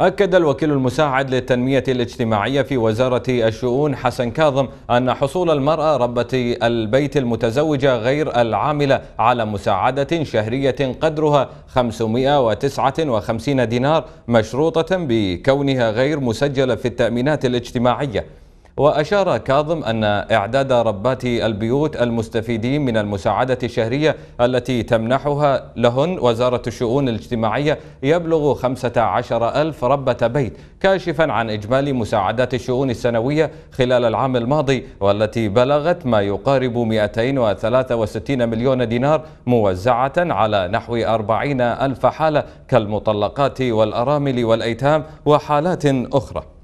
أكد الوكيل المساعد للتنمية الاجتماعية في وزارة الشؤون حسن كاظم أن حصول المرأة ربة البيت المتزوجة غير العاملة على مساعدة شهرية قدرها 559 دينار مشروطة بكونها غير مسجلة في التأمينات الاجتماعية وأشار كاظم أن إعداد ربات البيوت المستفيدين من المساعدة الشهرية التي تمنحها لهن وزارة الشؤون الاجتماعية يبلغ 15 ألف ربة بيت كاشفا عن إجمالي مساعدات الشؤون السنوية خلال العام الماضي والتي بلغت ما يقارب 263 مليون دينار موزعة على نحو 40 ألف حالة كالمطلقات والأرامل والأيتام وحالات أخرى